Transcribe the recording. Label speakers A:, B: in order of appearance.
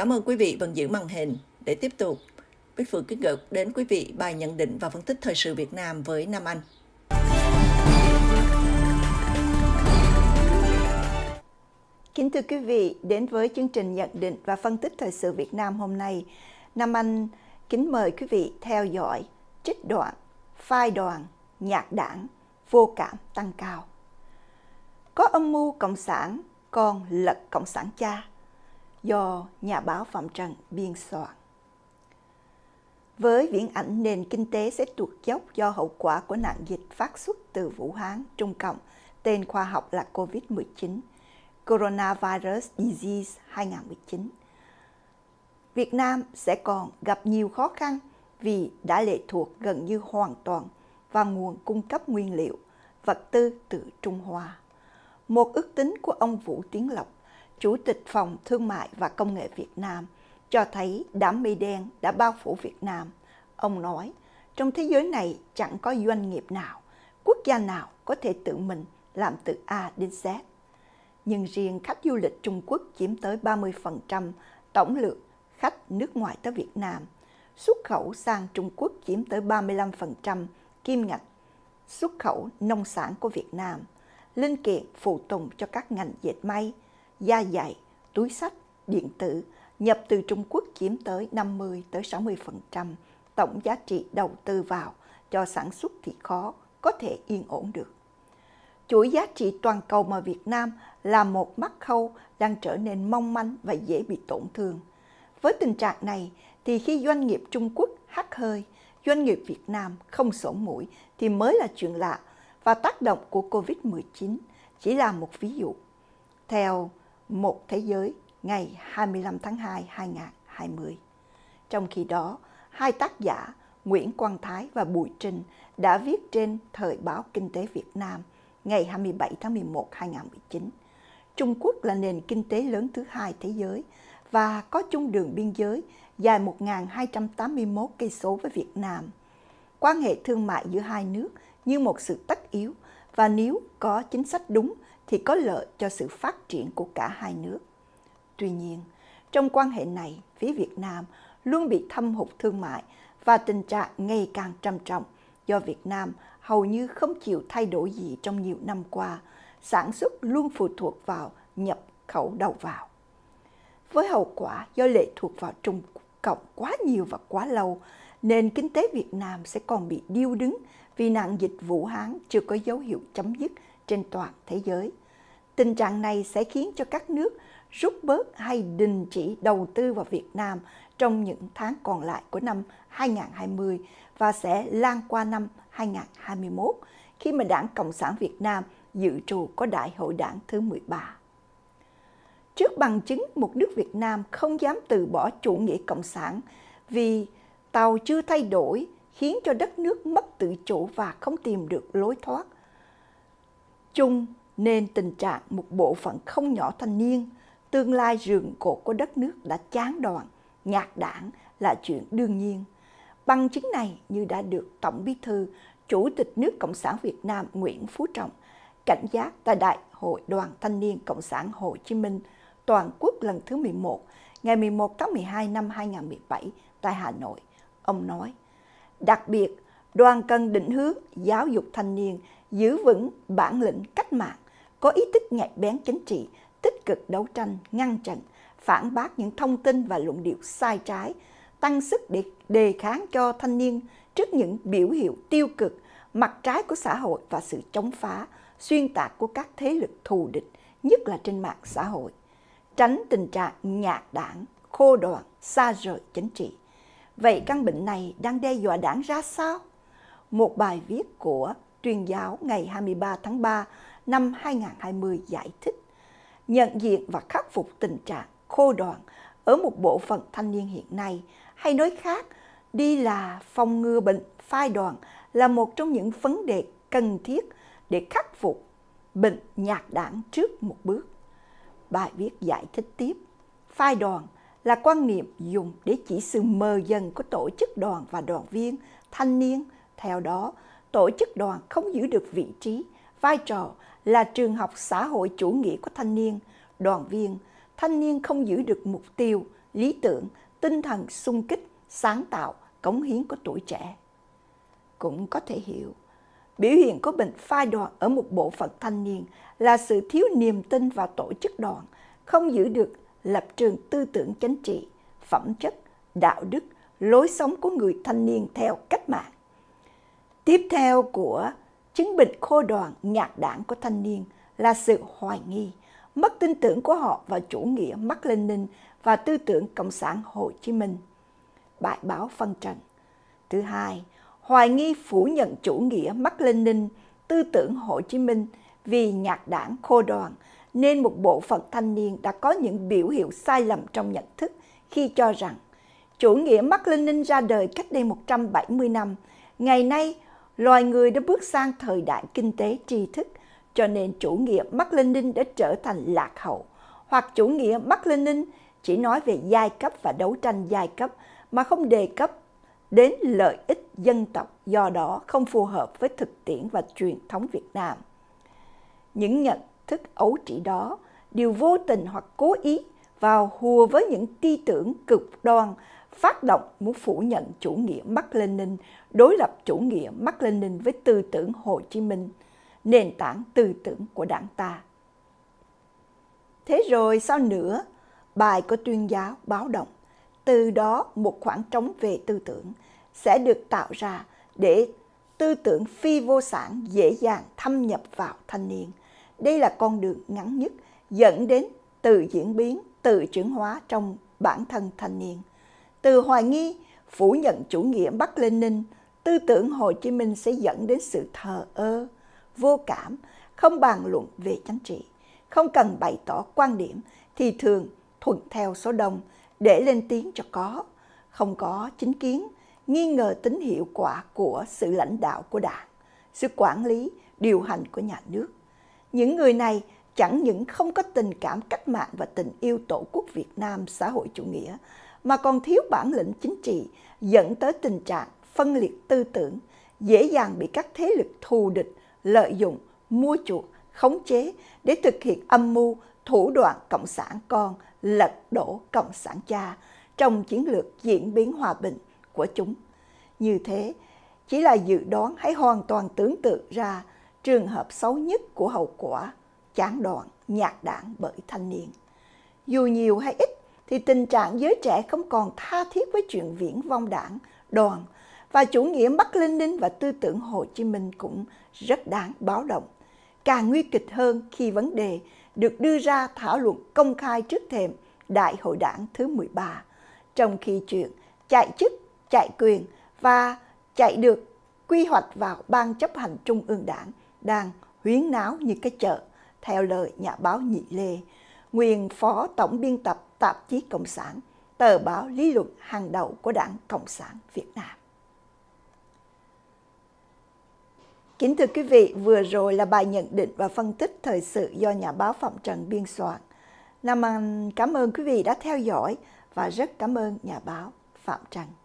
A: Cảm ơn quý vị vẫn giữ màn hình. Để tiếp tục, Bích Phượng kính gửi đến quý vị bài nhận định và phân tích thời sự Việt Nam với Nam Anh. Kính thưa quý vị, đến với chương trình nhận định và phân tích thời sự Việt Nam hôm nay, Nam Anh kính mời quý vị theo dõi trích đoạn, phai đoàn, nhạc đảng, vô cảm tăng cao. Có âm mưu Cộng sản, con lật Cộng sản cha do nhà báo Phạm Trần biên soạn. Với viễn ảnh nền kinh tế sẽ tuột dốc do hậu quả của nạn dịch phát xuất từ Vũ Hán, Trung Cộng, tên khoa học là COVID-19, Coronavirus Disease 2019. Việt Nam sẽ còn gặp nhiều khó khăn vì đã lệ thuộc gần như hoàn toàn vào nguồn cung cấp nguyên liệu, vật tư từ Trung Hoa. Một ước tính của ông Vũ Tiến Lộc Chủ tịch Phòng Thương mại và Công nghệ Việt Nam, cho thấy đám mây đen đã bao phủ Việt Nam. Ông nói, trong thế giới này chẳng có doanh nghiệp nào, quốc gia nào có thể tự mình làm từ A đến Z. Nhưng riêng khách du lịch Trung Quốc chiếm tới 30% tổng lượng khách nước ngoài tới Việt Nam. Xuất khẩu sang Trung Quốc chiếm tới 35% kim ngạch xuất khẩu nông sản của Việt Nam, linh kiện phụ tùng cho các ngành dệt may, da dày, túi sách, điện tử nhập từ Trung Quốc chiếm tới 50 tới 60% tổng giá trị đầu tư vào cho sản xuất thì khó có thể yên ổn được. Chuỗi giá trị toàn cầu mà Việt Nam là một mắt khâu đang trở nên mong manh và dễ bị tổn thương. Với tình trạng này thì khi doanh nghiệp Trung Quốc hắt hơi, doanh nghiệp Việt Nam không sổ mũi thì mới là chuyện lạ và tác động của COVID-19 chỉ là một ví dụ. Theo một Thế giới ngày 25 tháng 2 2020. Trong khi đó, hai tác giả Nguyễn Quang Thái và Bùi Trinh đã viết trên Thời báo Kinh tế Việt Nam ngày 27 tháng 11 2019. Trung Quốc là nền kinh tế lớn thứ hai thế giới và có chung đường biên giới dài 1.281 cây số với Việt Nam. Quan hệ thương mại giữa hai nước như một sự tất yếu và nếu có chính sách đúng thì có lợi cho sự phát triển của cả hai nước. Tuy nhiên, trong quan hệ này, phía Việt Nam luôn bị thâm hụt thương mại và tình trạng ngày càng trầm trọng do Việt Nam hầu như không chịu thay đổi gì trong nhiều năm qua, sản xuất luôn phụ thuộc vào nhập khẩu đầu vào. Với hậu quả do lệ thuộc vào Trung Cộng quá nhiều và quá lâu, nền kinh tế Việt Nam sẽ còn bị điêu đứng vì nạn dịch Vũ Hán chưa có dấu hiệu chấm dứt trên toàn thế giới. Tình trạng này sẽ khiến cho các nước rút bớt hay đình chỉ đầu tư vào Việt Nam trong những tháng còn lại của năm 2020 và sẽ lan qua năm 2021 khi mà Đảng Cộng sản Việt Nam dự trù có Đại hội Đảng thứ 13. Trước bằng chứng một nước Việt Nam không dám từ bỏ chủ nghĩa cộng sản vì Tàu chưa thay đổi khiến cho đất nước mất tự chủ và không tìm được lối thoát. Chung nên tình trạng một bộ phận không nhỏ thanh niên, tương lai rường cột của đất nước đã chán đoạn, nhạt đảng là chuyện đương nhiên. Bằng chứng này như đã được Tổng Bí thư, Chủ tịch nước Cộng sản Việt Nam Nguyễn Phú Trọng cảnh giác tại Đại hội Đoàn Thanh niên Cộng sản Hồ Chí Minh toàn quốc lần thứ 11 ngày 11 tháng 12 năm 2017 tại Hà Nội. Ông nói, Đặc biệt, đoàn cần định hướng giáo dục thanh niên giữ vững bản lĩnh cách mạng, có ý thức nhạy bén chính trị, tích cực đấu tranh, ngăn chặn, phản bác những thông tin và luận điệu sai trái, tăng sức để đề kháng cho thanh niên trước những biểu hiện tiêu cực, mặt trái của xã hội và sự chống phá, xuyên tạc của các thế lực thù địch, nhất là trên mạng xã hội. Tránh tình trạng nhạt đảng, khô đoạn xa rời chính trị. Vậy căn bệnh này đang đe dọa đảng ra sao? Một bài viết của truyền giáo ngày 23 tháng 3 năm 2020 giải thích nhận diện và khắc phục tình trạng khô đoạn ở một bộ phận thanh niên hiện nay hay nói khác đi là phòng ngừa bệnh phai đoạn là một trong những vấn đề cần thiết để khắc phục bệnh nhạt đảng trước một bước. Bài viết giải thích tiếp, phai đoàn là quan niệm dùng để chỉ sự mờ dần của tổ chức đoàn và đoàn viên, thanh niên. Theo đó, tổ chức đoàn không giữ được vị trí, vai trò là trường học xã hội chủ nghĩa của thanh niên, đoàn viên. Thanh niên không giữ được mục tiêu, lý tưởng, tinh thần sung kích, sáng tạo, cống hiến của tuổi trẻ. Cũng có thể hiểu, biểu hiện của bệnh phai đoàn ở một bộ phận thanh niên là sự thiếu niềm tin vào tổ chức đoàn, không giữ được lập trường tư tưởng chính trị, phẩm chất, đạo đức, lối sống của người thanh niên theo cách mạng. Tiếp theo của chứng bệnh khô đoàn nhạc đảng của thanh niên là sự hoài nghi, mất tin tưởng của họ vào chủ nghĩa Mác Lênin và tư tưởng Cộng sản Hồ Chí Minh. Bài báo phân trần. Thứ hai, hoài nghi phủ nhận chủ nghĩa Mác Lênin, tư tưởng Hồ Chí Minh vì nhạc đảng khô đoàn nên một bộ phận thanh niên đã có những biểu hiện sai lầm trong nhận thức khi cho rằng chủ nghĩa Mác Lenin ra đời cách đây 170 năm, ngày nay loài người đã bước sang thời đại kinh tế tri thức, cho nên chủ nghĩa Mác Lenin đã trở thành lạc hậu, hoặc chủ nghĩa Mác Lenin chỉ nói về giai cấp và đấu tranh giai cấp mà không đề cập đến lợi ích dân tộc do đó không phù hợp với thực tiễn và truyền thống Việt Nam. Những nhận thức ấu trĩ đó đều vô tình hoặc cố ý vào hùa với những tư tưởng cực đoan phát động muốn phủ nhận chủ nghĩa Mác Lênin, đối lập chủ nghĩa Mác Lênin với tư tưởng Hồ Chí Minh, nền tảng tư tưởng của đảng ta. Thế rồi sao nữa? Bài của tuyên giáo báo động, từ đó một khoảng trống về tư tưởng sẽ được tạo ra để tư tưởng phi vô sản dễ dàng thâm nhập vào thanh niên. Đây là con đường ngắn nhất dẫn đến tự diễn biến, tự chuyển hóa trong bản thân thanh niên. Từ hoài nghi, phủ nhận chủ nghĩa Bắc Lenin, tư tưởng Hồ Chí Minh sẽ dẫn đến sự thờ ơ, vô cảm, không bàn luận về chính trị, không cần bày tỏ quan điểm thì thường thuận theo số đông để lên tiếng cho có, không có chính kiến, nghi ngờ tính hiệu quả của sự lãnh đạo của đảng, sự quản lý, điều hành của nhà nước những người này chẳng những không có tình cảm cách mạng và tình yêu tổ quốc Việt Nam xã hội chủ nghĩa, mà còn thiếu bản lĩnh chính trị dẫn tới tình trạng phân liệt tư tưởng, dễ dàng bị các thế lực thù địch lợi dụng, mua chuộc, khống chế để thực hiện âm mưu, thủ đoạn Cộng sản con lật đổ Cộng sản cha trong chiến lược diễn biến hòa bình của chúng. Như thế, chỉ là dự đoán hay hoàn toàn tưởng tượng ra trường hợp xấu nhất của hậu quả chán đoạn, nhạc đảng bởi thanh niên. Dù nhiều hay ít thì tình trạng giới trẻ không còn tha thiết với chuyện viễn vong đảng, đoàn và chủ nghĩa Bắc Linh Ninh và tư tưởng Hồ Chí Minh cũng rất đáng báo động. Càng nguy kịch hơn khi vấn đề được đưa ra thảo luận công khai trước thềm Đại hội đảng thứ 13, trong khi chuyện chạy chức, chạy quyền và chạy được quy hoạch vào Ban chấp hành Trung ương Đảng đang huyến náo như cái chợ, theo lời nhà báo Nhị Lê, nguyên phó tổng biên tập tạp chí Cộng sản, tờ báo lý luận hàng đầu của Đảng Cộng sản Việt Nam. Kính thưa quý vị, vừa rồi là bài nhận định và phân tích thời sự do nhà báo Phạm Trần biên soạn. Nam Anh cảm ơn quý vị đã theo dõi và rất cảm ơn nhà báo Phạm Trần.